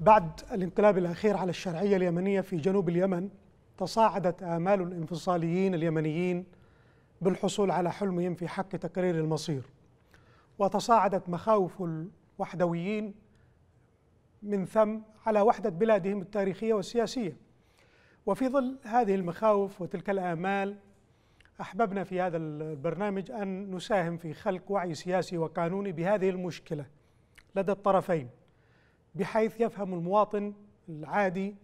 بعد الانقلاب الأخير على الشرعية اليمنية في جنوب اليمن تصاعدت آمال الانفصاليين اليمنيين بالحصول على حلمهم في حق تقرير المصير وتصاعدت مخاوف الوحدويين من ثم على وحدة بلادهم التاريخية والسياسية وفي ظل هذه المخاوف وتلك الآمال أحببنا في هذا البرنامج أن نساهم في خلق وعي سياسي وقانوني بهذه المشكلة لدى الطرفين بحيث يفهم المواطن العادي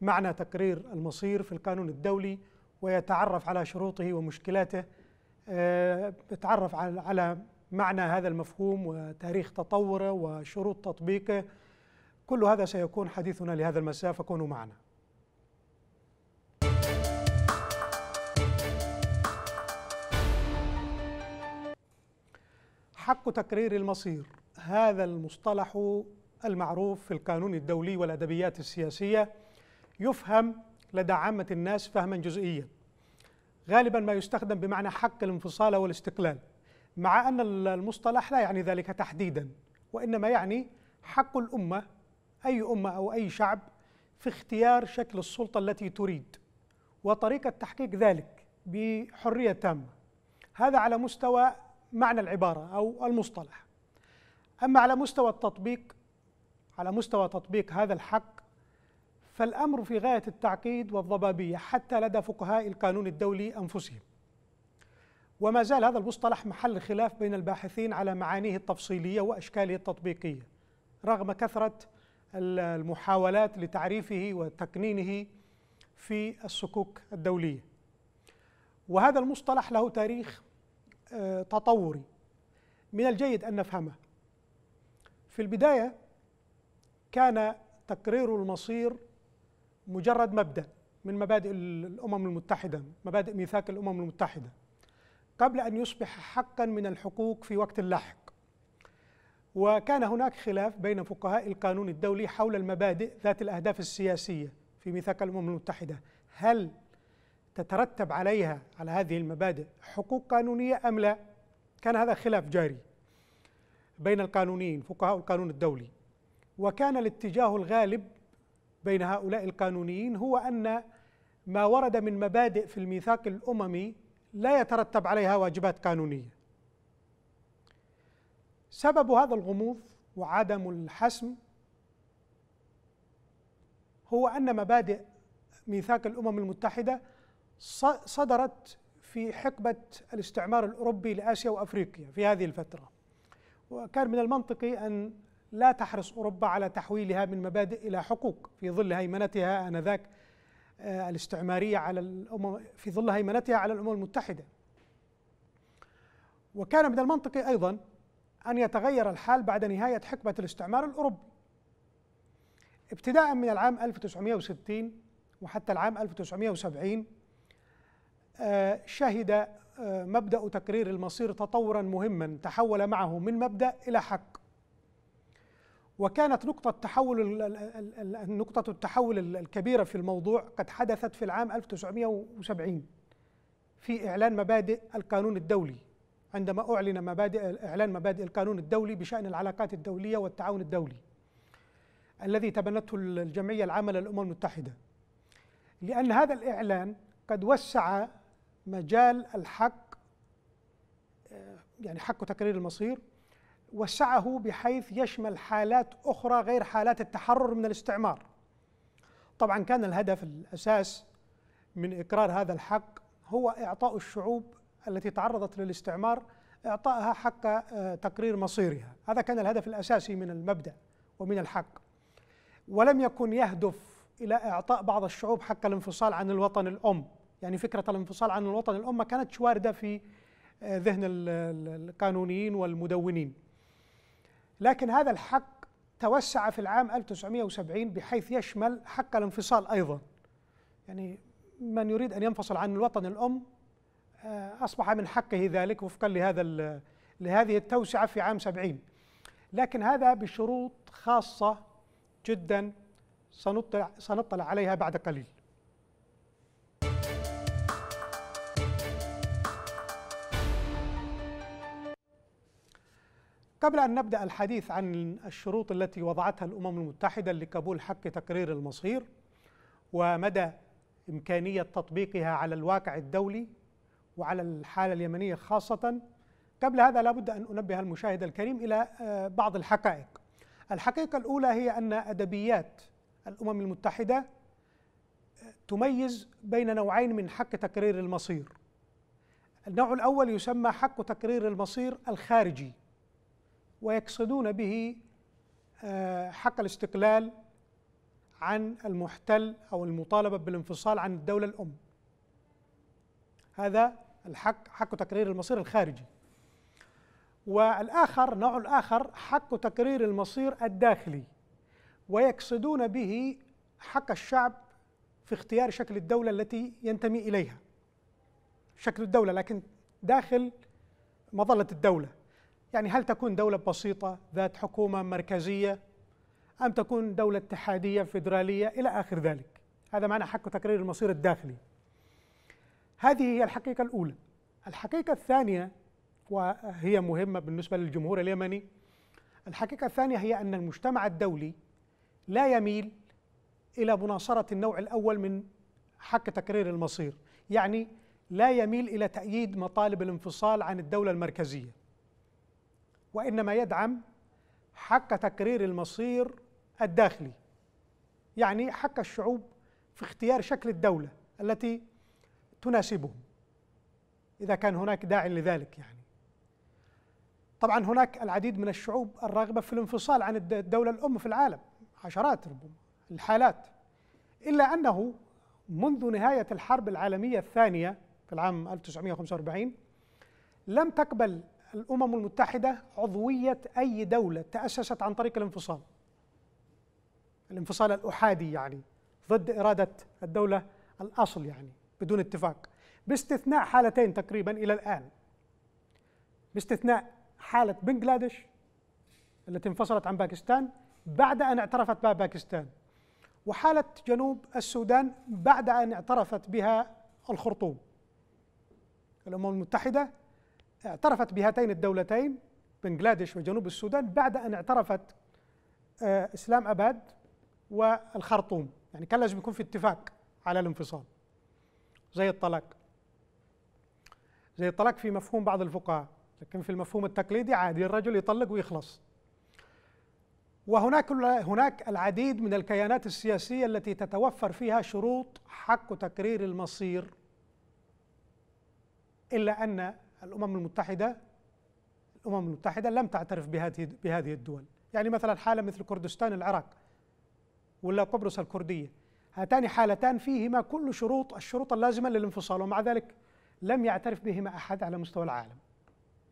معنى تقرير المصير في القانون الدولي ويتعرف على شروطه ومشكلاته آه، يتعرف على معنى هذا المفهوم وتاريخ تطوره وشروط تطبيقه كل هذا سيكون حديثنا لهذا المساء فكونوا معنا حق تقرير المصير هذا المصطلح المعروف في القانون الدولي والأدبيات السياسية يفهم لدى عامة الناس فهما جزئيا غالبا ما يستخدم بمعنى حق الانفصال والاستقلال مع أن المصطلح لا يعني ذلك تحديدا وإنما يعني حق الأمة أي أمة أو أي شعب في اختيار شكل السلطة التي تريد وطريقة تحقيق ذلك بحرية تامة هذا على مستوى معنى العبارة أو المصطلح أما على مستوى التطبيق على مستوى تطبيق هذا الحق فالأمر في غاية التعقيد والضبابية حتى لدى فقهاء القانون الدولي أنفسهم وما زال هذا المصطلح محل خلاف بين الباحثين على معانيه التفصيلية وأشكاله التطبيقية رغم كثرة المحاولات لتعريفه وتقنينه في الصكوك الدولية وهذا المصطلح له تاريخ آه، تطوري من الجيد أن نفهمه في البداية كان تقرير المصير مجرد مبدا من مبادئ الامم المتحده مبادئ ميثاق الامم المتحده قبل ان يصبح حقا من الحقوق في وقت لاحق وكان هناك خلاف بين فقهاء القانون الدولي حول المبادئ ذات الاهداف السياسيه في ميثاق الامم المتحده هل تترتب عليها على هذه المبادئ حقوق قانونيه ام لا كان هذا خلاف جاري بين القانونيين فقهاء القانون الدولي وكان الاتجاه الغالب بين هؤلاء القانونيين هو ان ما ورد من مبادئ في الميثاق الاممي لا يترتب عليها واجبات قانونيه سبب هذا الغموض وعدم الحسم هو ان مبادئ ميثاق الامم المتحده صدرت في حقبه الاستعمار الاوروبي لاسيا وافريقيا في هذه الفتره وكان من المنطقي ان لا تحرص أوروبا على تحويلها من مبادئ إلى حقوق في ظل هيمنتها آنذاك آه، الاستعمارية على الأمم في ظل هيمنتها على الأمم المتحدة وكان من المنطقي أيضا أن يتغير الحال بعد نهاية حقبة الاستعمار الأوروبي ابتداء من العام 1960 وحتى العام 1970 آه، شهد آه، مبدأ تقرير المصير تطورا مهما تحول معه من مبدأ إلى حق وكانت نقطة تحول نقطة التحول الكبيرة في الموضوع قد حدثت في العام 1970 في إعلان مبادئ القانون الدولي عندما أعلن مبادئ إعلان مبادئ القانون الدولي بشأن العلاقات الدولية والتعاون الدولي الذي تبنته الجمعية العامة للأمم المتحدة لأن هذا الإعلان قد وسع مجال الحق آه، يعني حق تقرير المصير وسعه بحيث يشمل حالات أخرى غير حالات التحرر من الاستعمار طبعا كان الهدف الأساس من إقرار هذا الحق هو إعطاء الشعوب التي تعرضت للاستعمار إعطائها حق آه، تقرير مصيرها هذا كان الهدف الأساسي من المبدأ ومن الحق ولم يكن يهدف إلى إعطاء بعض الشعوب حق الانفصال عن الوطن الأم يعني فكرة الانفصال عن الوطن الأم ما كانتش واردة في آه، ذهن القانونيين والمدونين لكن هذا الحق توسع في العام 1970 بحيث يشمل حق الانفصال أيضا يعني من يريد أن ينفصل عن الوطن الأم آه، أصبح من حقه ذلك وفقا لهذا لهذه التوسعة في عام 70 لكن هذا بشروط خاصة جدا سنطلع, سنطلع عليها بعد قليل قبل أن نبدأ الحديث عن الشروط التي وضعتها الأمم المتحدة لقبول حق تقرير المصير ومدى إمكانية تطبيقها على الواقع الدولي وعلى الحالة اليمنية خاصة قبل هذا لابد أن أنبه المشاهد الكريم إلى آه، بعض الحقائق الحقيقة الأولى هي أن أدبيات الأمم المتحدة آه، تميز بين نوعين من حق تقرير المصير النوع الأول يسمى حق تقرير المصير الخارجي ويقصدون به آه، حق الاستقلال عن المحتل او المطالبه بالانفصال عن الدوله الام. هذا الحق حق تقرير المصير الخارجي. والاخر نوع الاخر حق تقرير المصير الداخلي ويقصدون به حق الشعب في اختيار شكل الدوله التي ينتمي اليها. شكل الدوله لكن داخل مظله الدوله. يعني هل تكون دولة بسيطة ذات حكومة مركزية أم تكون دولة اتحادية فيدرالية إلى آخر ذلك هذا معنى حق تقرير المصير الداخلي هذه هي الحقيقة الأولى الحقيقة الثانية وهي مهمة بالنسبة للجمهور اليمني الحقيقة الثانية هي أن المجتمع الدولي لا يميل إلى مناصرة النوع الأول من حق تقرير المصير يعني لا يميل إلى تأييد مطالب الانفصال عن الدولة المركزية وإنما يدعم حق تقرير المصير الداخلي يعني حق الشعوب في اختيار شكل الدولة التي تناسبهم إذا كان هناك داع لذلك يعني طبعا هناك العديد من الشعوب الراغبة في الانفصال عن الدولة الأم في العالم عشرات ربما الحالات إلا أنه منذ نهاية الحرب العالمية الثانية في العام 1945 لم تقبل الأمم المتحدة عضوية أي دولة تأسست عن طريق الانفصال الانفصال الأحادي يعني ضد إرادة الدولة الأصل يعني بدون اتفاق باستثناء حالتين تقريبا إلى الآن باستثناء حالة بنغلاديش التي انفصلت عن باكستان بعد أن اعترفت بها باكستان وحالة جنوب السودان بعد أن اعترفت بها الخرطوم الأمم المتحدة اعترفت بهاتين الدولتين بنغلاديش وجنوب السودان بعد أن اعترفت آه، إسلام أباد والخرطوم يعني كان لازم يكون في اتفاق على الانفصال زي الطلاق زي الطلاق في مفهوم بعض الفقهاء لكن في المفهوم التقليدي عادي الرجل يطلق ويخلص وهناك هناك العديد من الكيانات السياسيه التي تتوفر فيها شروط حق تقرير المصير الا ان الأمم المتحدة الأمم المتحدة لم تعترف بهذه بهذه الدول يعني مثلا حالة مثل كردستان العراق ولا قبرص الكردية هاتان حالتان فيهما كل شروط الشروط اللازمة للانفصال ومع ذلك لم يعترف بهما أحد على مستوى العالم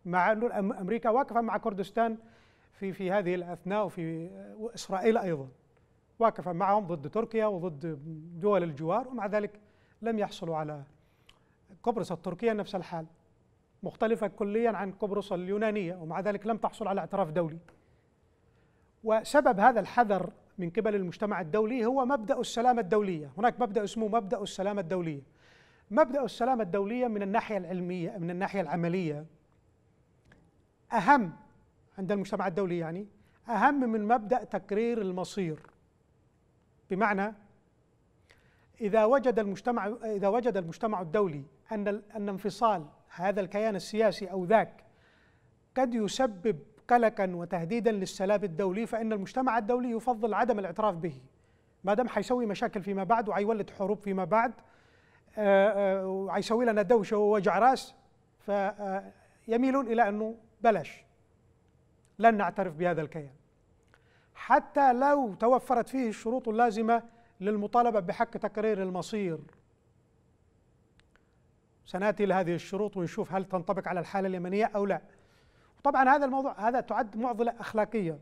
مع أن أمريكا واقفة مع كردستان في في هذه الأثناء وفي وإسرائيل أيضا واقفة معهم ضد تركيا وضد دول الجوار ومع ذلك لم يحصلوا على قبرص التركية نفس الحال مختلفة كليا عن قبرص اليونانية ومع ذلك لم تحصل على اعتراف دولي وسبب هذا الحذر من قبل المجتمع الدولي هو مبدأ السلامة الدولية هناك مبدأ اسمه مبدأ السلامة الدولية مبدأ السلامة الدولية من الناحية العلمية من الناحية العملية أهم عند المجتمع الدولي يعني أهم من مبدأ تقرير المصير بمعنى إذا وجد المجتمع إذا وجد المجتمع الدولي أن أن انفصال هذا الكيان السياسي أو ذاك قد يسبب قلقا وتهديدا للسلام الدولي فإن المجتمع الدولي يفضل عدم الاعتراف به ما دام حيسوي مشاكل فيما بعد وحيولد حروب فيما بعد وحيسوي آه، آه، لنا دوشة ووجع راس فيميلون إلى أنه بلاش لن نعترف بهذا الكيان حتى لو توفرت فيه الشروط اللازمة للمطالبة بحق تقرير المصير سناتي الى هذه الشروط ونشوف هل تنطبق على الحاله اليمنيه او لا طبعا هذا الموضوع هذا تعد معضله اخلاقيه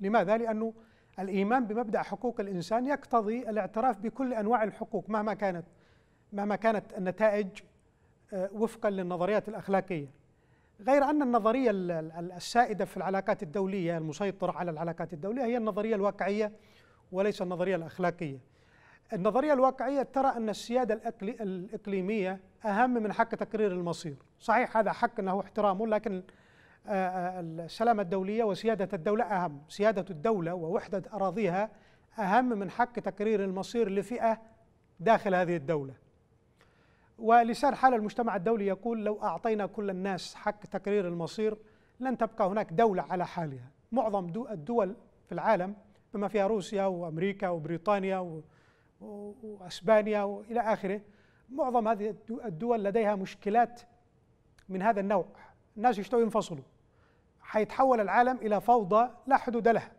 لماذا لانه الايمان بمبدا حقوق الانسان يقتضي الاعتراف بكل انواع الحقوق مهما كانت مهما كانت النتائج آه، وفقا للنظريات الاخلاقيه غير ان النظريه السائده في العلاقات الدوليه المسيطره على العلاقات الدوليه هي النظريه الواقعيه وليس النظريه الاخلاقيه النظريه الواقعيه ترى ان السياده الاقليميه اهم من حق تقرير المصير صحيح هذا حق انه احترامه لكن آه، آه، السلامه الدوليه وسياده الدوله اهم سياده الدوله ووحده اراضيها اهم من حق تقرير المصير لفئه داخل هذه الدوله ولسان حال المجتمع الدولي يقول لو اعطينا كل الناس حق تقرير المصير لن تبقى هناك دوله على حالها معظم الدول في العالم بما فيها روسيا وامريكا وبريطانيا واسبانيا والى اخره معظم هذه الدول لديها مشكلات من هذا النوع الناس يشتوا ينفصلوا حيتحول العالم الى فوضى لا حدود لها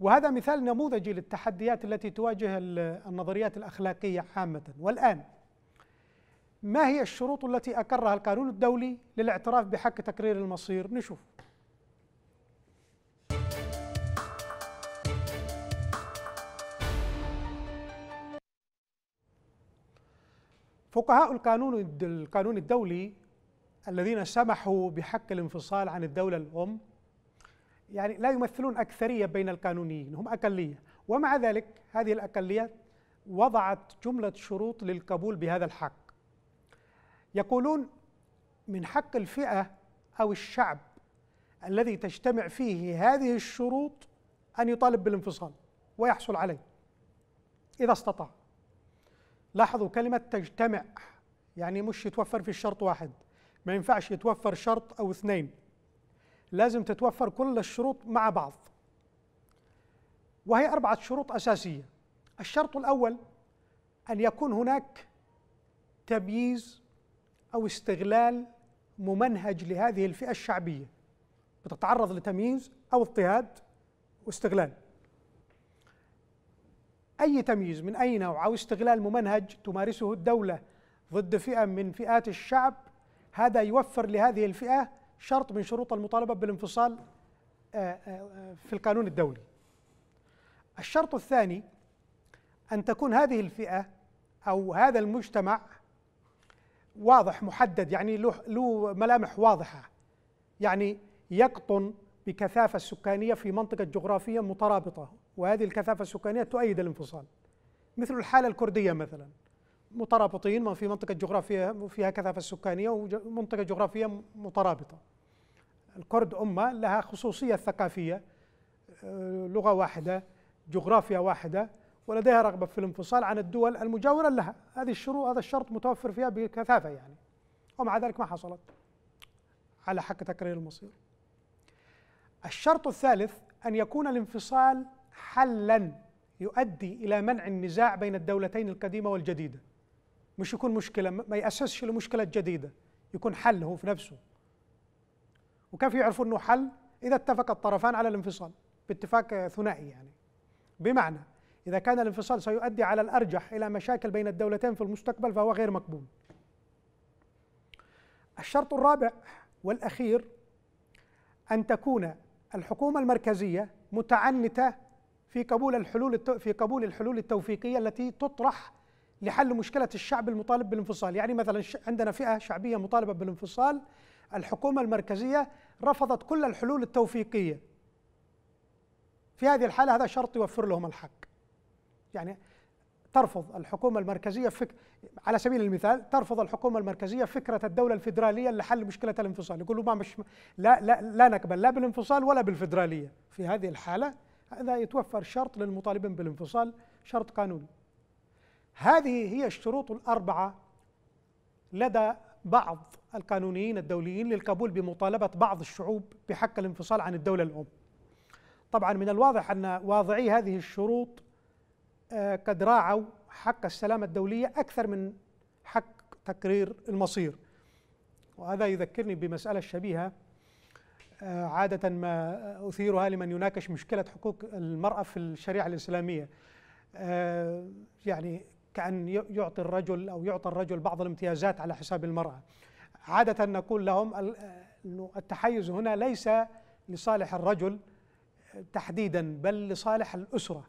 وهذا مثال نموذجي للتحديات التي تواجه النظريات الاخلاقيه عامه والان ما هي الشروط التي اقرها القانون الدولي للاعتراف بحق تقرير المصير نشوف فقهاء القانون القانون الدولي الذين سمحوا بحق الانفصال عن الدولة الأم يعني لا يمثلون أكثرية بين القانونيين هم أقلية ومع ذلك هذه الأقلية وضعت جملة شروط للقبول بهذا الحق يقولون من حق الفئة أو الشعب الذي تجتمع فيه هذه الشروط أن يطالب بالانفصال ويحصل عليه إذا استطاع لاحظوا كلمة تجتمع يعني مش يتوفر في الشرط واحد ما ينفعش يتوفر شرط أو اثنين لازم تتوفر كل الشروط مع بعض وهي أربعة شروط أساسية الشرط الأول أن يكون هناك تمييز أو استغلال ممنهج لهذه الفئة الشعبية بتتعرض لتمييز أو اضطهاد واستغلال أي تمييز من أي نوع أو استغلال ممنهج تمارسه الدولة ضد فئة من فئات الشعب هذا يوفر لهذه الفئة شرط من شروط المطالبة بالانفصال آه، آه، آه، في القانون الدولي الشرط الثاني أن تكون هذه الفئة أو هذا المجتمع واضح محدد يعني له ملامح واضحة يعني يقطن بكثافة سكانية في منطقة جغرافية مترابطة وهذه الكثافة السكانية تؤيد الانفصال مثل الحالة الكردية مثلا مترابطين ما في منطقة جغرافية فيها كثافة سكانية ومنطقة جغرافية مترابطة الكرد أمة لها خصوصية ثقافية آه، لغة واحدة جغرافيا واحدة ولديها رغبة في الانفصال عن الدول المجاورة لها هذه الشروط هذا الشرط متوفر فيها بكثافة يعني ومع ذلك ما حصلت على حق تقرير المصير الشرط الثالث أن يكون الانفصال حلا يؤدي الى منع النزاع بين الدولتين القديمه والجديده مش يكون مشكله ما ياسسش لمشكله جديده يكون حل هو في نفسه وكيف يعرفوا انه حل اذا اتفق الطرفان على الانفصال باتفاق ثنائي يعني بمعنى اذا كان الانفصال سيؤدي على الارجح الى مشاكل بين الدولتين في المستقبل فهو غير مقبول الشرط الرابع والاخير ان تكون الحكومه المركزيه متعنته في قبول الحلول في قبول الحلول التوفيقيه التي تطرح لحل مشكله الشعب المطالب بالانفصال، يعني مثلا عندنا فئه شعبيه مطالبه بالانفصال الحكومه المركزيه رفضت كل الحلول التوفيقيه. في هذه الحاله هذا شرط يوفر لهم الحق. يعني ترفض الحكومه المركزيه فك... على سبيل المثال ترفض الحكومه المركزيه فكره الدوله الفدراليه لحل مشكله الانفصال، يقولوا ما مش لا لا لا نقبل لا بالانفصال ولا بالفدراليه، في هذه الحاله هذا يتوفر شرط للمطالبين بالانفصال شرط قانوني هذه هي الشروط الأربعة لدى بعض القانونيين الدوليين للقبول بمطالبة بعض الشعوب بحق الانفصال عن الدولة الأم طبعا من الواضح أن واضعي هذه الشروط آه، قد راعوا حق السلامة الدولية أكثر من حق تقرير المصير وهذا يذكرني بمسألة شبيهة آه، عادة ما أثيرها لمن يناقش مشكلة حقوق المرأة في الشريعة الإسلامية آه، يعني كأن يعطي الرجل أو يعطى الرجل بعض الامتيازات على حساب المرأة عادة نقول لهم أنه التحيز هنا ليس لصالح الرجل آه، تحديدا بل لصالح الأسرة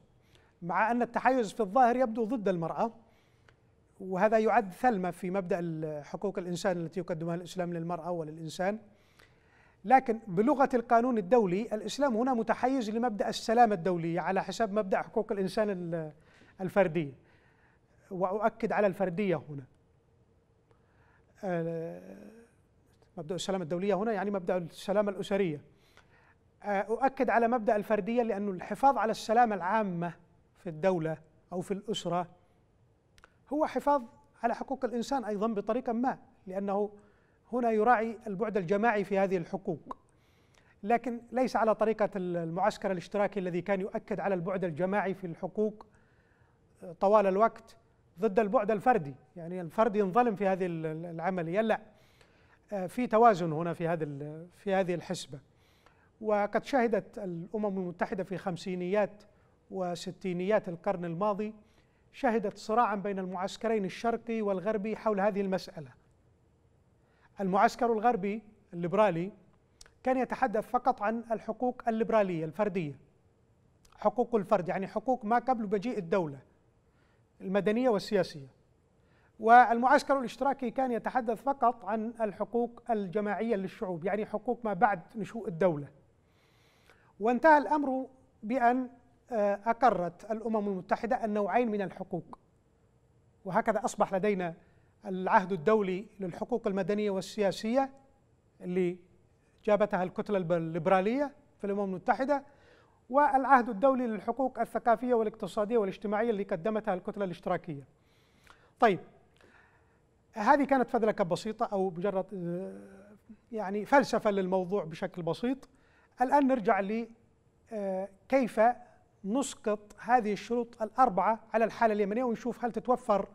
مع أن التحيز في الظاهر يبدو ضد المرأة وهذا يعد ثلمة في مبدأ حقوق الإنسان التي يقدمها الإسلام للمرأة وللإنسان لكن بلغة القانون الدولي الإسلام هنا متحيز لمبدأ السلامة الدولية على حساب مبدأ حقوق الإنسان الفردية وأؤكد على الفردية هنا آه، مبدأ السلامة الدولية هنا يعني مبدأ السلامة الأسرية آه، أؤكد على مبدأ الفردية لأن الحفاظ على السلامة العامة في الدولة أو في الأسرة هو حفاظ على حقوق الإنسان أيضا بطريقة ما لأنه هنا يراعي البعد الجماعي في هذه الحقوق لكن ليس على طريقة المعسكر الاشتراكي الذي كان يؤكد على البعد الجماعي في الحقوق آه، طوال الوقت ضد البعد الفردي يعني الفرد ينظلم في هذه العملية آه، لا في توازن هنا في هذا في هذه الحسبة وقد شهدت الأمم المتحدة في خمسينيات وستينيات القرن الماضي شهدت صراعا بين المعسكرين الشرقي والغربي حول هذه المسألة المعسكر الغربي الليبرالي كان يتحدث فقط عن الحقوق الليبرالية الفردية حقوق الفرد يعني حقوق ما قبل مجيء الدولة المدنية والسياسية والمعسكر الاشتراكي كان يتحدث فقط عن الحقوق الجماعية للشعوب يعني حقوق ما بعد نشوء الدولة وانتهى الأمر بأن آه، أقرت الأمم المتحدة النوعين من الحقوق وهكذا أصبح لدينا العهد الدولي للحقوق المدنية والسياسية اللي جابتها الكتلة الليبرالية في الأمم المتحدة والعهد الدولي للحقوق الثقافية والاقتصادية والاجتماعية اللي قدمتها الكتلة الاشتراكية طيب هذه كانت فذلكة بسيطة أو مجرد آه، يعني فلسفة للموضوع بشكل بسيط الآن نرجع لكيف آه، نسقط هذه الشروط الأربعة على الحالة اليمنية ونشوف هل تتوفر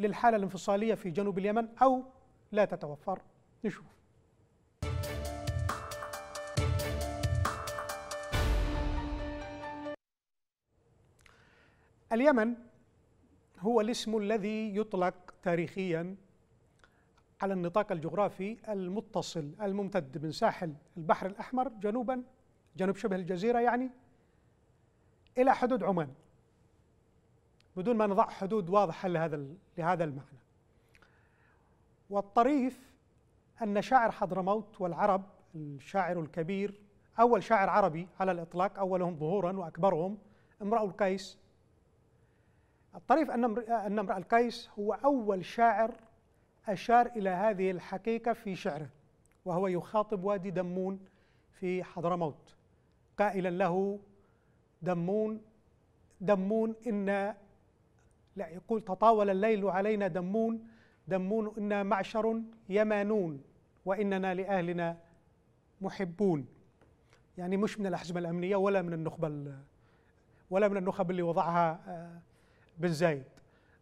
للحالة الانفصالية في جنوب اليمن أو لا تتوفر نشوف اليمن هو الاسم الذي يطلق تاريخيا على النطاق الجغرافي المتصل الممتد من ساحل البحر الأحمر جنوبا جنوب شبه الجزيرة يعني إلى حدود عمان بدون ما نضع حدود واضحه لهذا لهذا المعنى. والطريف ان شاعر حضرموت والعرب الشاعر الكبير اول شاعر عربي على الاطلاق اولهم ظهورا واكبرهم امرؤ القيس. الطريف ان ان امرؤ القيس هو اول شاعر اشار الى هذه الحقيقه في شعره وهو يخاطب وادي دمون في حضرموت قائلا له دمون دمون إن لا يقول تطاول الليل علينا دمون دمون إنا معشر يمانون وإننا لأهلنا محبون يعني مش من الأحزمة الأمنية ولا من النخبة ولا من النخب اللي وضعها آه، بن زايد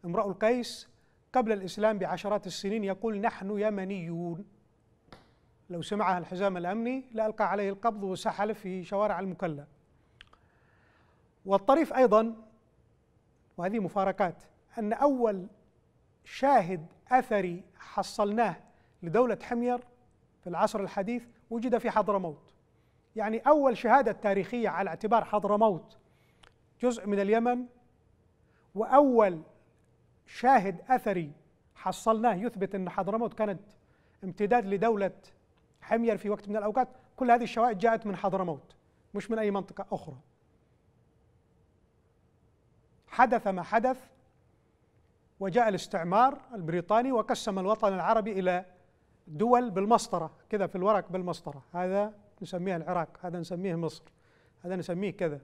امرأ القيس قبل الإسلام بعشرات السنين يقول نحن يمنيون لو سمعها الحزام الأمني لألقى عليه القبض وسحل في شوارع المكلا والطريف أيضا وهذه مفارقات أن أول شاهد أثري حصلناه لدولة حمير في العصر الحديث وجد في حضرموت يعني أول شهادة تاريخية على اعتبار حضرموت جزء من اليمن وأول شاهد أثري حصلناه يثبت أن حضرموت كانت امتداد لدولة حمير في وقت من الأوقات كل هذه الشواهد جاءت من حضرموت مش من أي منطقة أخرى حدث ما حدث وجاء الاستعمار البريطاني وقسم الوطن العربي إلى دول بالمسطرة كذا في الورق بالمسطرة هذا نسميه العراق هذا نسميه مصر هذا نسميه كذا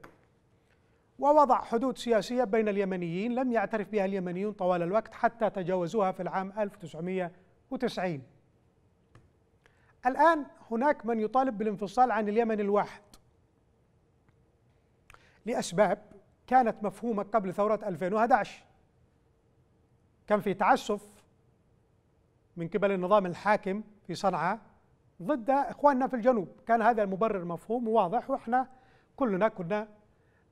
ووضع حدود سياسية بين اليمنيين لم يعترف بها اليمنيون طوال الوقت حتى تجاوزوها في العام 1990 الآن هناك من يطالب بالانفصال عن اليمن الواحد لأسباب كانت مفهومة قبل ثورة 2011 كان في تعسف من قبل النظام الحاكم في صنعاء ضد إخواننا في الجنوب كان هذا المبرر مفهوم وواضح وإحنا كلنا كنا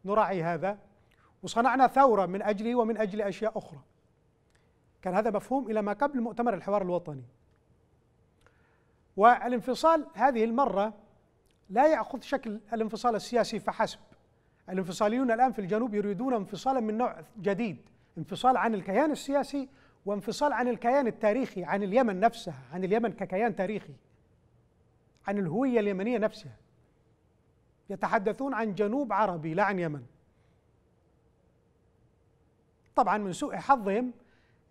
نراعي هذا وصنعنا ثورة من أجله ومن أجل أشياء أخرى كان هذا مفهوم إلى ما قبل مؤتمر الحوار الوطني والانفصال هذه المرة لا يأخذ شكل الانفصال السياسي فحسب الانفصاليون الآن في الجنوب يريدون انفصالا من نوع جديد انفصال عن الكيان السياسي وانفصال عن الكيان التاريخي عن اليمن نفسها عن اليمن ككيان تاريخي عن الهوية اليمنية نفسها يتحدثون عن جنوب عربي لا عن يمن طبعا من سوء حظهم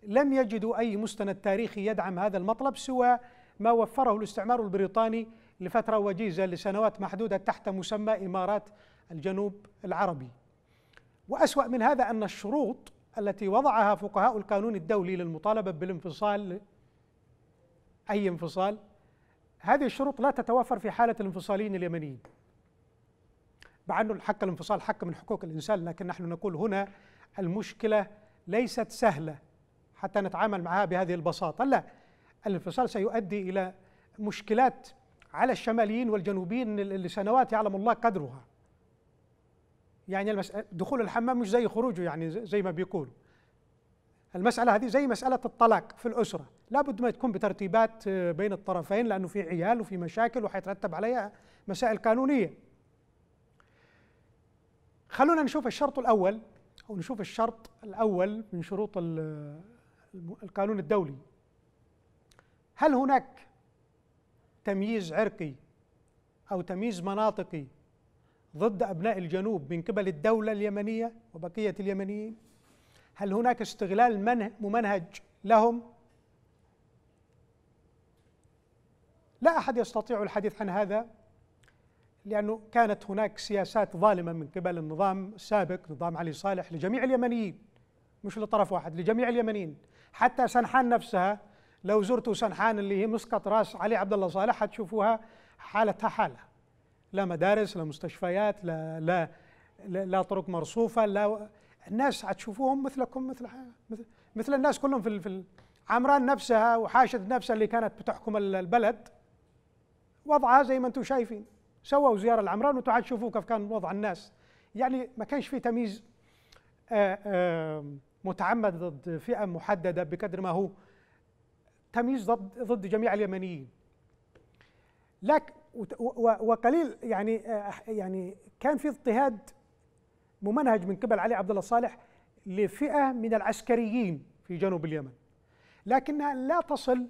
لم يجدوا أي مستند تاريخي يدعم هذا المطلب سوى ما وفره الاستعمار البريطاني لفترة وجيزة لسنوات محدودة تحت مسمى إمارات الجنوب العربي وأسوأ من هذا أن الشروط التي وضعها فقهاء القانون الدولي للمطالبة بالانفصال أي انفصال هذه الشروط لا تتوفر في حالة الانفصاليين اليمنيين مع أن حق الانفصال حق من حقوق الإنسان لكن نحن نقول هنا المشكلة ليست سهلة حتى نتعامل معها بهذه البساطة لا الانفصال سيؤدي إلى مشكلات على الشماليين والجنوبيين لسنوات يعلم الله قدرها يعني دخول الحمام مش زي خروجه يعني زي ما بيقولوا المسألة هذه زي مسألة الطلاق في الأسرة لابد ما تكون بترتيبات آه، بين الطرفين لأنه في عيال وفي مشاكل وحيترتب عليها مسائل قانونية خلونا نشوف الشرط الأول أو نشوف الشرط الأول من شروط القانون الدولي هل هناك تمييز عرقي أو تمييز مناطقي ضد أبناء الجنوب من قبل الدولة اليمنية وبقية اليمنيين هل هناك استغلال ممنهج لهم لا أحد يستطيع الحديث عن هذا لأنه كانت هناك سياسات ظالمة من قبل النظام السابق نظام علي صالح لجميع اليمنيين مش لطرف واحد لجميع اليمنيين حتى سنحان نفسها لو زرتوا سنحان اللي هي مسقط راس علي عبد الله صالح هتشوفوها حالتها حالها لا مدارس لا مستشفيات لا لا لا, لا طرق مرصوفه لا الناس هتشوفوهم مثلكم مثل مثل الناس كلهم في في عمران نفسها وحاشد نفسها اللي كانت بتحكم البلد وضعها زي ما انتم شايفين سووا زياره لعمران وانتم هتشوفوا كيف كان وضع الناس يعني ما كانش في تمييز آه، آه، متعمد ضد فئه محدده بقدر ما هو تمييز ضد ضد جميع اليمنيين لكن وقليل يعني آه، يعني كان في اضطهاد ممنهج من قبل علي عبد الله صالح لفئه من العسكريين في جنوب اليمن لكنها لا تصل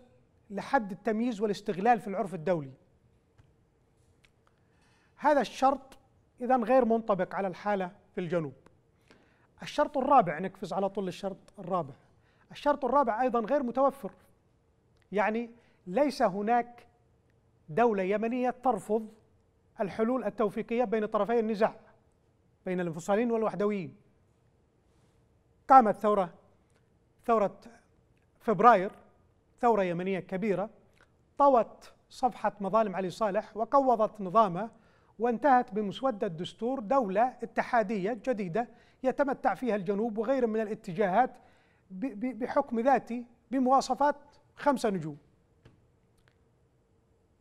لحد التمييز والاستغلال في العرف الدولي هذا الشرط اذا غير منطبق على الحاله في الجنوب الشرط الرابع نقفز على طول الشرط الرابع الشرط الرابع ايضا غير متوفر يعني ليس هناك دولة يمنية ترفض الحلول التوفيقية بين طرفي النزاع بين الانفصاليين والوحدويين قامت ثورة ثورة فبراير ثورة يمنية كبيرة طوت صفحة مظالم علي صالح وقوضت نظامه وانتهت بمسودة دستور دولة اتحادية جديدة يتمتع فيها الجنوب وغير من الاتجاهات بحكم ذاتي بمواصفات خمسة نجوم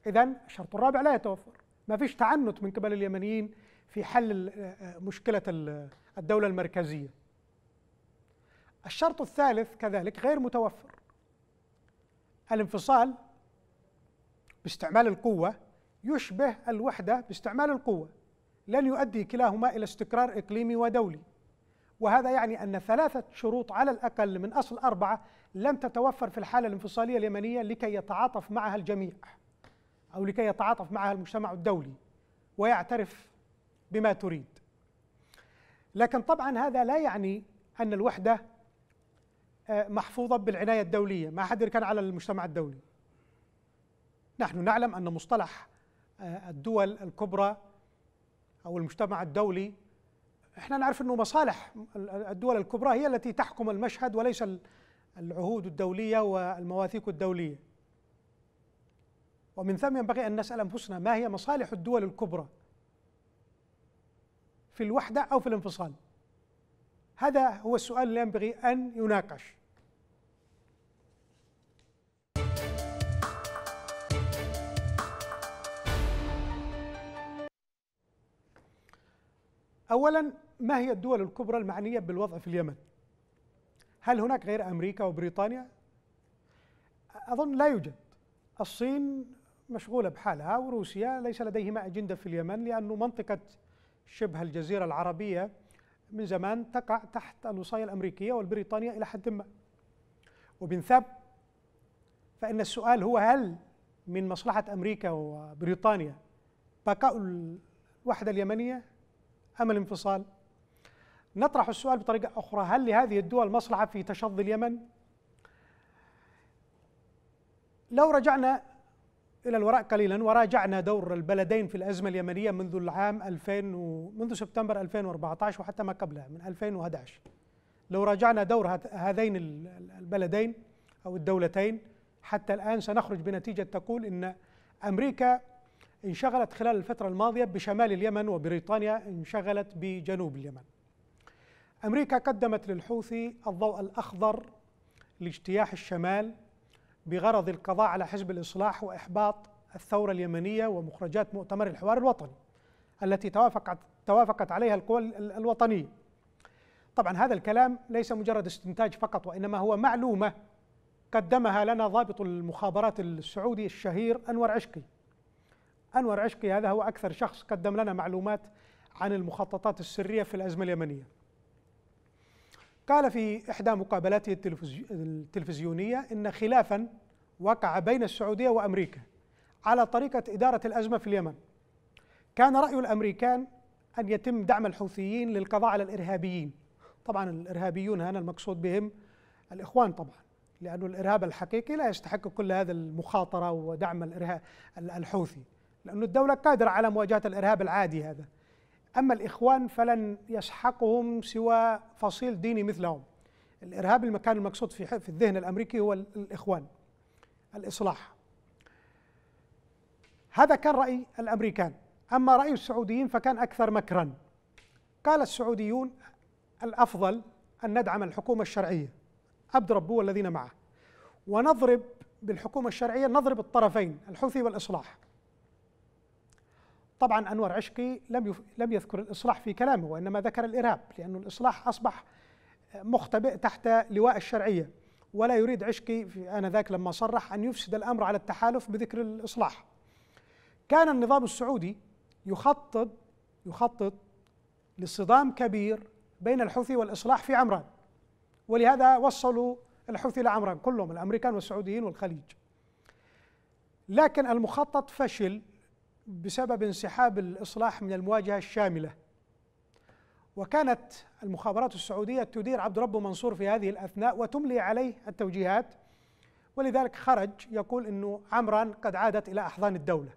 إذا الشرط الرابع لا يتوفر ما فيش تعنت من قبل اليمنيين في حل آه، آه، مشكلة آه، الدولة المركزية الشرط الثالث كذلك غير متوفر الانفصال باستعمال القوة يشبه الوحدة باستعمال القوة لن يؤدي كلاهما إلى استقرار إقليمي ودولي وهذا يعني أن ثلاثة شروط على الأقل من أصل أربعة لم تتوفر في الحالة الانفصالية اليمنية لكي يتعاطف معها الجميع أو لكي يتعاطف معها المجتمع الدولي ويعترف بما تريد لكن طبعا هذا لا يعني أن الوحدة آه، محفوظة بالعناية الدولية ما حد كان على المجتمع الدولي نحن نعلم أن مصطلح آه، الدول الكبرى أو المجتمع الدولي احنا نعرف انه مصالح الدول الكبرى هي التي تحكم المشهد وليس العهود الدوليه والمواثيق الدوليه ومن ثم ينبغي أن نسأل أنفسنا ما هي مصالح الدول الكبرى في الوحدة أو في الانفصال هذا هو السؤال اللي ينبغي أن يناقش أولا ما هي الدول الكبرى المعنية بالوضع في اليمن هل هناك غير أمريكا وبريطانيا أظن لا يوجد الصين مشغولة بحالها وروسيا ليس لديهما أجندة في اليمن لأن منطقة شبه الجزيرة العربية من زمان تقع تحت الوصاية الأمريكية والبريطانية إلى حد ما وبالثب فإن السؤال هو هل من مصلحة أمريكا وبريطانيا بقاء الوحدة اليمنية أم الانفصال؟ نطرح السؤال بطريقة أخرى هل لهذه الدول مصلحة في تشظي اليمن؟ لو رجعنا إلى الوراء قليلا وراجعنا دور البلدين في الأزمة اليمنية منذ العام 2000 و... منذ سبتمبر 2014 وحتى ما قبلها من 2011 لو راجعنا دور هذين البلدين أو الدولتين حتى الآن سنخرج بنتيجة تقول إن أمريكا انشغلت خلال الفترة الماضية بشمال اليمن وبريطانيا انشغلت بجنوب اليمن أمريكا قدمت للحوثي الضوء الأخضر لاجتياح الشمال بغرض القضاء على حزب الإصلاح وإحباط الثورة اليمنية ومخرجات مؤتمر الحوار الوطني التي توافقت توافقت عليها القوى الوطنية. طبعا هذا الكلام ليس مجرد استنتاج فقط وإنما هو معلومة قدمها لنا ضابط المخابرات السعودي الشهير أنور عشقي. أنور عشقي هذا هو أكثر شخص قدم لنا معلومات عن المخططات السرية في الأزمة اليمنية. قال في إحدى مقابلاته التلفزيونية إن خلافا وقع بين السعودية وأمريكا على طريقة إدارة الأزمة في اليمن كان رأي الأمريكان أن يتم دعم الحوثيين للقضاء على الإرهابيين طبعا الإرهابيون هنا المقصود بهم الإخوان طبعا لأن الإرهاب الحقيقي لا يستحق كل هذا المخاطرة ودعم الإرهاب الحوثي لأن الدولة قادرة على مواجهة الإرهاب العادي هذا أما الإخوان فلن يسحقهم سوى فصيل ديني مثلهم الإرهاب المكان المقصود في, في الذهن الأمريكي هو الإخوان الإصلاح هذا كان رأي الأمريكان أما رأي السعوديين فكان أكثر مكرا قال السعوديون الأفضل أن ندعم الحكومة الشرعية عبد ربه والذين معه ونضرب بالحكومة الشرعية نضرب الطرفين الحوثي والإصلاح طبعا أنور عشقي لم يف... لم يذكر الإصلاح في كلامه وإنما ذكر الإرهاب لانه الإصلاح أصبح مختبئ تحت لواء الشرعية ولا يريد عشقي في آنذاك لما صرح أن يفسد الأمر على التحالف بذكر الإصلاح كان النظام السعودي يخطط يخطط لصدام كبير بين الحوثي والإصلاح في عمران ولهذا وصلوا الحوثي لعمران كلهم الأمريكان والسعوديين والخليج لكن المخطط فشل بسبب انسحاب الإصلاح من المواجهة الشاملة وكانت المخابرات السعودية تدير عبد ربه منصور في هذه الأثناء وتملي عليه التوجيهات ولذلك خرج يقول أنه عمران قد عادت إلى أحضان الدولة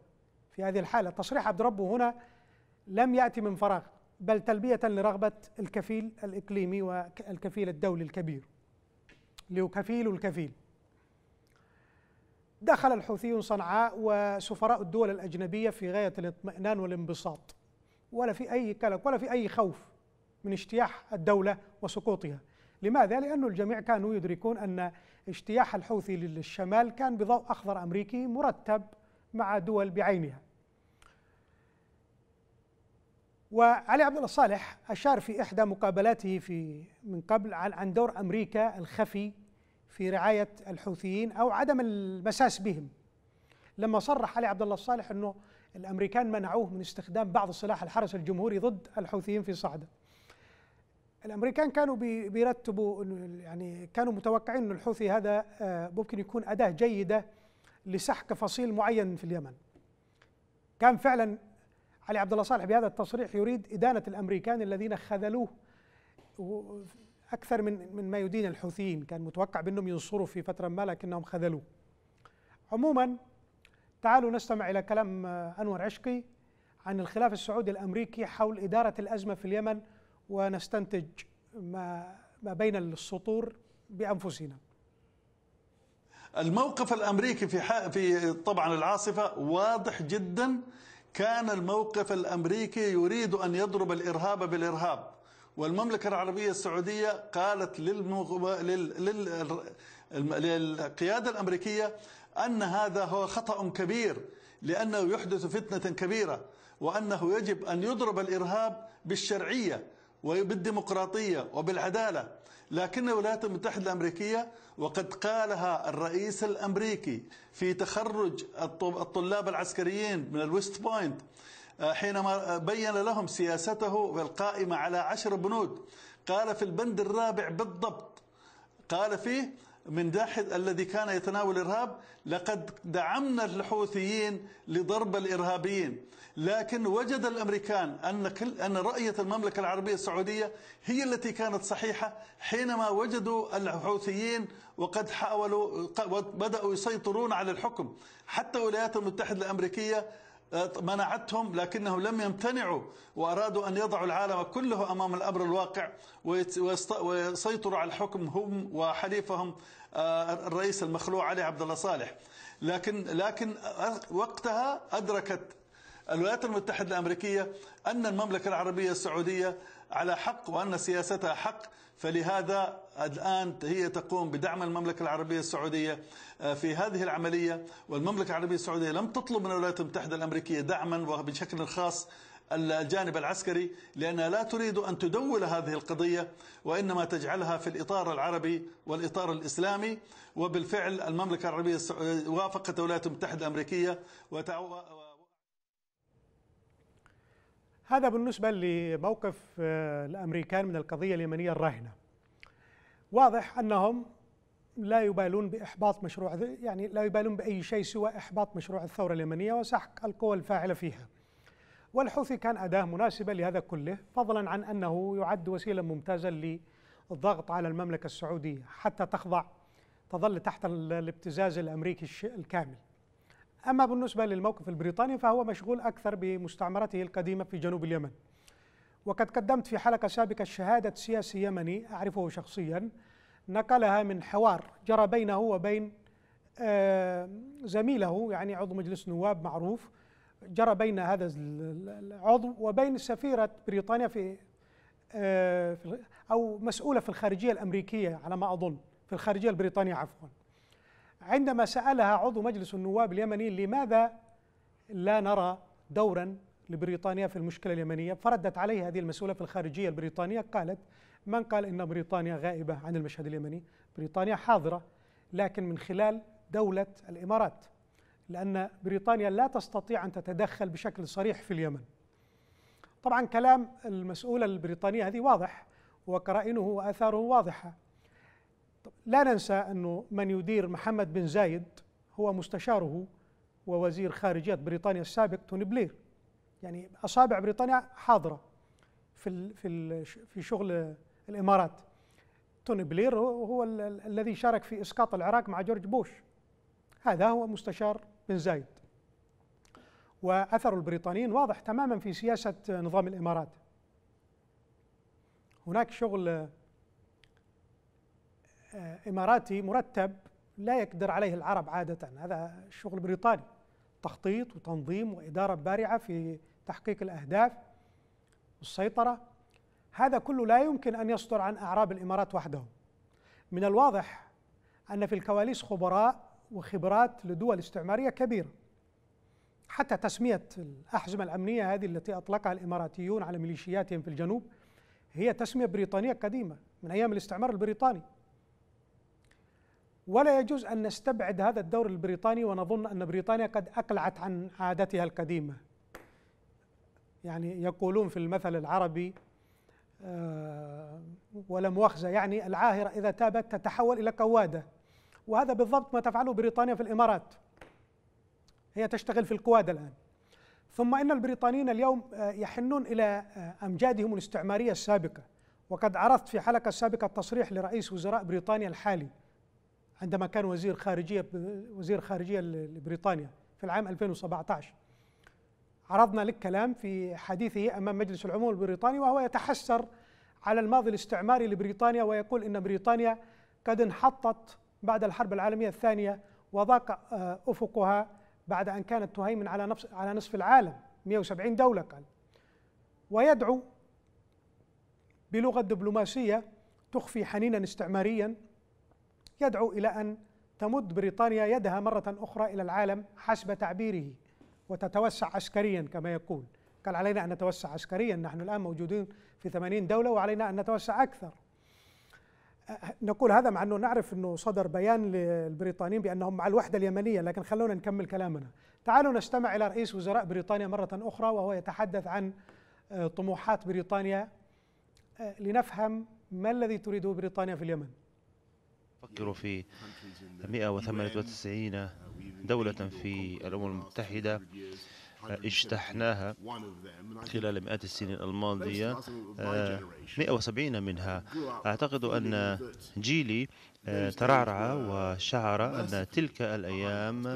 في هذه الحالة تصريح عبد ربه هنا لم يأتي من فراغ بل تلبية لرغبة الكفيل الإقليمي والكفيل الدولي الكبير لكفيل كفيل الكفيل دخل الحوثيون صنعاء وسفراء الدول الأجنبية في غاية الاطمئنان والانبساط ولا في أي قلق ولا في أي خوف من اجتياح الدولة وسقوطها لماذا؟ لانه الجميع كانوا يدركون أن اجتياح الحوثي للشمال كان بضوء أخضر أمريكي مرتب مع دول بعينها وعلي عبد الله صالح أشار في إحدى مقابلاته في من قبل عن دور أمريكا الخفي في رعايه الحوثيين او عدم المساس بهم لما صرح علي عبد الله الصالح انه الامريكان منعوه من استخدام بعض سلاح الحرس الجمهوري ضد الحوثيين في صعده الامريكان كانوا بيرتبوا يعني كانوا متوقعين ان الحوثي هذا آه، ممكن يكون اداه جيده لسحق فصيل معين في اليمن كان فعلا علي عبد الله صالح بهذا التصريح يريد ادانه الامريكان الذين خذلوه اكثر من من ما يدين الحوثيين كان متوقع بانهم ينصروا في فتره ما لكنهم خذلوه عموما تعالوا نستمع الى كلام آه، انور عشقي عن الخلاف السعودي الامريكي حول اداره الازمه في اليمن ونستنتج ما ما بين السطور بانفسنا الموقف الامريكي في في طبعا العاصفه واضح جدا كان الموقف الامريكي يريد ان يضرب الارهاب بالارهاب والمملكة العربية السعودية قالت للمغ... لل... لل... للقيادة الأمريكية أن هذا هو خطأ كبير لأنه يحدث فتنة كبيرة وأنه يجب أن يضرب الإرهاب بالشرعية وبالديمقراطية وبالعدالة لكن الولايات المتحدة الأمريكية وقد قالها الرئيس الأمريكي في تخرج الطلاب العسكريين من الويست بوينت آه، حينما بين لهم سياسته القائمة على عشر بنود قال في البند الرابع بالضبط قال فيه من داحد الذي كان يتناول الإرهاب لقد دعمنا الحوثيين لضرب الإرهابيين لكن وجد الأمريكان أن, كل أن رأية المملكة العربية السعودية هي التي كانت صحيحة حينما وجدوا الحوثيين وقد حاولوا بدأوا يسيطرون على الحكم حتى الولايات المتحدة الأمريكية آه، منعتهم لكنهم لم يمتنعوا وأرادوا أن يضعوا العالم كله أمام الأمر الواقع ويسيطروا على الحكم هم وحليفهم آه، الرئيس المخلوع علي عبد الله صالح لكن لكن وقتها أدركت الولايات المتحدة الأمريكية أن المملكة العربية السعودية على حق وأن سياستها حق فلهذا الآن هي تقوم بدعم المملكة العربية السعودية آه، في هذه العملية والمملكة العربية السعودية لم تطلب من الولايات المتحدة الأمريكية دعما وبشكل خاص الجانب العسكري لأنها لا تريد أن تدول هذه القضية وإنما تجعلها في الإطار العربي والإطار الإسلامي وبالفعل المملكة العربية السعودية آه، وافقت الولايات المتحدة الأمريكية وتعو... هذا بالنسبة لموقف آه، الأمريكان من القضية اليمنية الراهنة واضح أنهم لا يبالون بإحباط مشروع يعني لا يبالون بأي شيء سوى إحباط مشروع الثورة اليمنية وسحق القوى الفاعلة فيها والحوثي كان أداة مناسبة لهذا كله فضلا عن أنه يعد وسيلة ممتازة للضغط على المملكة السعودية حتى تخضع تظل تحت الابتزاز الأمريكي الكامل أما بالنسبة للموقف البريطاني فهو مشغول أكثر بمستعمرته القديمة في جنوب اليمن وقد قدمت في حلقة سابقة شهادة سياسي يمني أعرفه شخصيا نقلها من حوار جرى بينه وبين آه، زميله يعني عضو مجلس نواب معروف جرى بين هذا العضو وبين سفيرة بريطانيا في آه، أو مسؤولة في الخارجية الأمريكية على ما أظن في الخارجية البريطانية عفواً عندما سألها عضو مجلس النواب اليمني لماذا لا نرى دورا لبريطانيا في المشكلة اليمنية فردت عليه هذه المسؤولة في الخارجية البريطانية قالت من قال إن بريطانيا غائبة عن المشهد اليمني بريطانيا حاضرة لكن من خلال دولة الإمارات لأن بريطانيا لا تستطيع أن تتدخل بشكل صريح في اليمن طبعا كلام المسؤولة البريطانية هذه واضح وقرائنه وآثاره واضحة لا ننسى أنه من يدير محمد بن زايد هو مستشاره ووزير خارجية بريطانيا السابق توني بلير يعني أصابع بريطانيا حاضرة في في في شغل الإمارات توني بلير هو الذي شارك في إسقاط العراق مع جورج بوش هذا هو مستشار بن زايد وأثر البريطانيين واضح تماما في سياسة نظام الإمارات هناك شغل آه، إماراتي مرتب لا يقدر عليه العرب عادة هذا الشغل بريطاني تخطيط وتنظيم وإدارة بارعة في تحقيق الأهداف والسيطرة هذا كله لا يمكن أن يصدر عن أعراب الإمارات وحدهم من الواضح أن في الكواليس خبراء وخبرات لدول استعمارية كبيرة حتى تسمية الأحزمة الأمنية هذه التي أطلقها الإماراتيون على ميليشياتهم في الجنوب هي تسمية بريطانية قديمة من أيام الاستعمار البريطاني ولا يجوز أن نستبعد هذا الدور البريطاني ونظن أن بريطانيا قد أقلعت عن عادتها القديمة يعني يقولون في المثل العربي آه، ولا مؤاخذة يعني العاهرة إذا تابت تتحول إلى قوادة وهذا بالضبط ما تفعله بريطانيا في الإمارات هي تشتغل في القوادة الآن ثم إن البريطانيين اليوم آه، يحنون إلى آه، أمجادهم الاستعمارية السابقة وقد عرضت في حلقة سابقة تصريح لرئيس وزراء بريطانيا الحالي عندما كان وزير خارجية وزير خارجية لبريطانيا في العام 2017 عرضنا لك كلام في حديثه أمام مجلس العموم البريطاني وهو يتحسر على الماضي الاستعماري لبريطانيا ويقول إن بريطانيا قد انحطت بعد الحرب العالمية الثانية وضاق آه، أفقها بعد أن كانت تهيمن على نفس على نصف العالم 170 دولة قال ويدعو بلغة دبلوماسية تخفي حنينا استعماريا يدعو إلى أن تمد بريطانيا يدها مرة أخرى إلى العالم حسب تعبيره وتتوسع عسكريا كما يقول قال علينا أن نتوسع عسكريا نحن الآن موجودين في 80 دولة وعلينا أن نتوسع أكثر نقول هذا مع أنه نعرف أنه صدر بيان للبريطانيين بأنهم مع الوحدة اليمنية لكن خلونا نكمل كلامنا تعالوا نستمع إلى رئيس وزراء بريطانيا مرة أخرى وهو يتحدث عن آه، طموحات بريطانيا آه، لنفهم ما الذي تريده بريطانيا في اليمن تفكر في 198 دولة في الأمم المتحدة اجتحناها خلال مئات السنين الماضية 170 آه، منها أعتقد أن جيلي آه، ترعرع وشعر أن تلك الأيام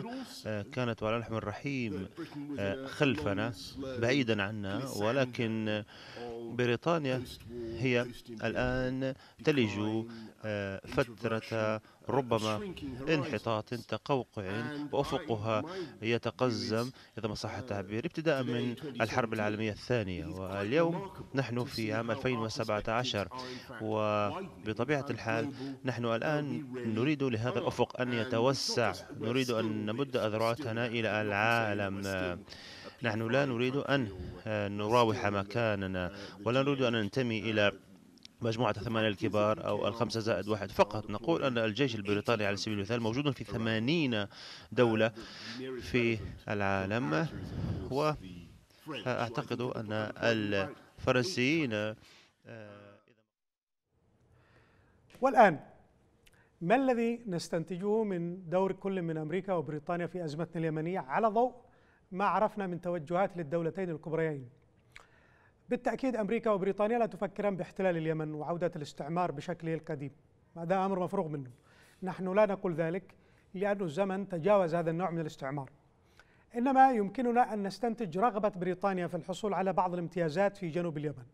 آه، كانت على لحم الرحيم خلفنا بعيدا عنا ولكن بريطانيا هي الآن تلج فترة ربما انحطاط تقوقع وأفقها يتقزم إذا ما صح التعبير ابتداء من الحرب العالمية الثانية واليوم نحن في عام 2017 وبطبيعة الحال نحن الآن نريد لهذا الأفق أن يتوسع نريد أن نمد أذرعتنا إلى العالم نحن لا نريد أن نراوح مكاننا ولا نريد أن ننتمي إلى مجموعة الثمانية الكبار أو الخمسة زائد واحد فقط نقول أن الجيش البريطاني على سبيل المثال موجود في ثمانين دولة في العالم وأعتقد أن الفرنسيين آه، والآن ما الذي نستنتجه من دور كل من أمريكا وبريطانيا في أزمتنا اليمنية على ضوء ما عرفنا من توجهات للدولتين الكبريين بالتأكيد أمريكا وبريطانيا لا تفكران باحتلال اليمن وعودة الاستعمار بشكله القديم هذا أمر مفروغ منه نحن لا نقول ذلك لأن الزمن تجاوز هذا النوع من الاستعمار إنما يمكننا أن نستنتج رغبة بريطانيا في الحصول على بعض الامتيازات في جنوب اليمن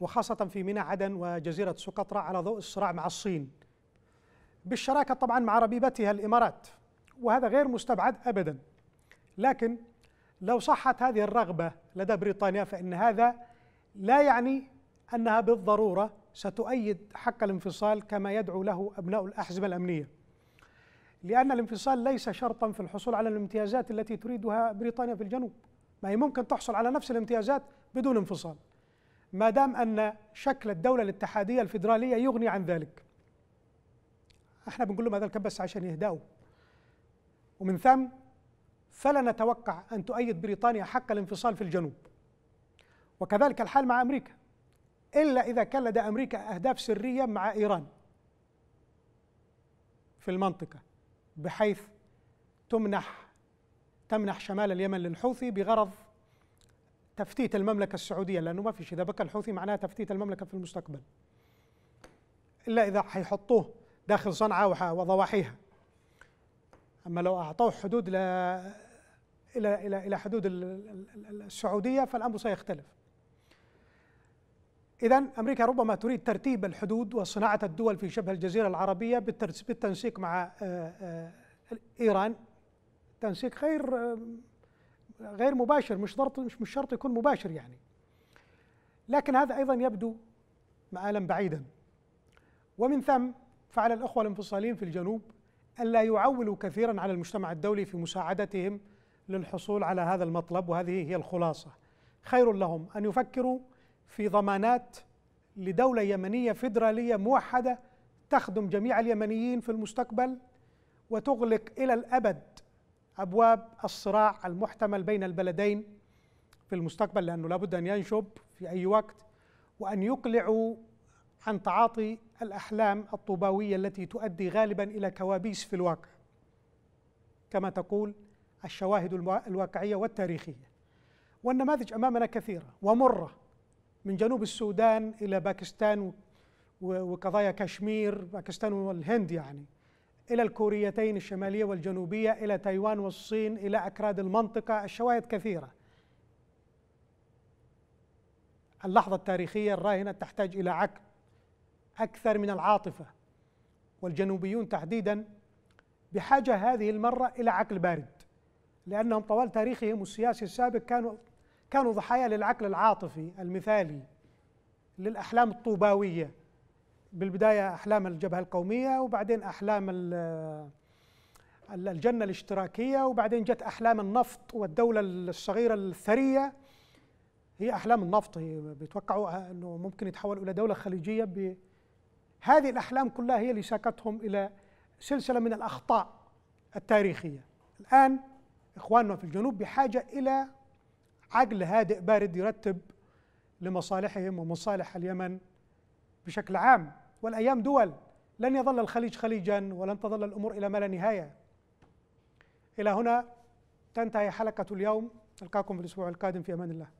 وخاصة في ميناء عدن وجزيرة سقطرى على ضوء الصراع مع الصين بالشراكة طبعا مع ربيبتها الإمارات وهذا غير مستبعد أبدا لكن لو صحت هذه الرغبة لدى بريطانيا فإن هذا لا يعني أنها بالضرورة ستؤيد حق الانفصال كما يدعو له أبناء الأحزمة الأمنية لأن الانفصال ليس شرطا في الحصول على الامتيازات التي تريدها بريطانيا في الجنوب ما هي ممكن تحصل على نفس الامتيازات بدون انفصال ما دام أن شكل الدولة الاتحادية الفيدرالية يغني عن ذلك احنا بنقول لهم هذا الكلام بس عشان يهدأوا ومن ثم فلا نتوقع أن تؤيد بريطانيا حق الانفصال في الجنوب وكذلك الحال مع أمريكا إلا إذا كان لدى أمريكا أهداف سرية مع إيران في المنطقة بحيث تمنح تمنح شمال اليمن للحوثي بغرض تفتيت المملكة السعودية لأنه ما في شيء إذا بكى الحوثي معناها تفتيت المملكة في المستقبل إلا إذا حيحطوه داخل صنعاء وضواحيها أما لو أعطوه حدود ل... إلى إلى إلى حدود السعودية فالأمر سيختلف إذا أمريكا ربما تريد ترتيب الحدود وصناعة الدول في شبه الجزيرة العربية بالتنسيق مع آه، آه، إيران تنسيق غير آه، غير مباشر مش شرط مش شرط يكون مباشر يعني لكن هذا أيضا يبدو مآلا بعيدا ومن ثم فعل الأخوة الانفصاليين في الجنوب ألا يعولوا كثيرا على المجتمع الدولي في مساعدتهم للحصول على هذا المطلب وهذه هي الخلاصة خير لهم أن يفكروا في ضمانات لدولة يمنية فيدرالية موحدة تخدم جميع اليمنيين في المستقبل وتغلق إلى الأبد أبواب الصراع المحتمل بين البلدين في المستقبل لأنه لابد أن ينشب في أي وقت وأن يقلعوا عن تعاطي الأحلام الطوباوية التي تؤدي غالبا إلى كوابيس في الواقع كما تقول الشواهد الواقعية والتاريخية والنماذج أمامنا كثيرة ومرة من جنوب السودان إلى باكستان وقضايا كشمير باكستان والهند يعني إلى الكوريتين الشمالية والجنوبية إلى تايوان والصين إلى أكراد المنطقة الشواهد كثيرة اللحظة التاريخية الراهنة تحتاج إلى عقل أكثر من العاطفة والجنوبيون تحديدا بحاجة هذه المرة إلى عقل بارد لأنهم طوال تاريخهم السياسي السابق كانوا كانوا ضحايا للعقل العاطفي المثالي للأحلام الطوباوية بالبداية أحلام الجبهة القومية وبعدين أحلام الجنة الاشتراكية وبعدين جت أحلام النفط والدولة الصغيرة الثرية هي أحلام النفط هي بيتوقعوا أنه ممكن يتحولوا إلى دولة خليجية ب هذه الأحلام كلها هي اللي ساقتهم إلى سلسلة من الأخطاء التاريخية الآن إخواننا في الجنوب بحاجة إلى عجل هادئ بارد يرتب لمصالحهم ومصالح اليمن بشكل عام والايام دول لن يظل الخليج خليجا ولن تظل الامور الى ما لا نهايه الى هنا تنتهي حلقه اليوم نلقاكم في الاسبوع القادم في امان الله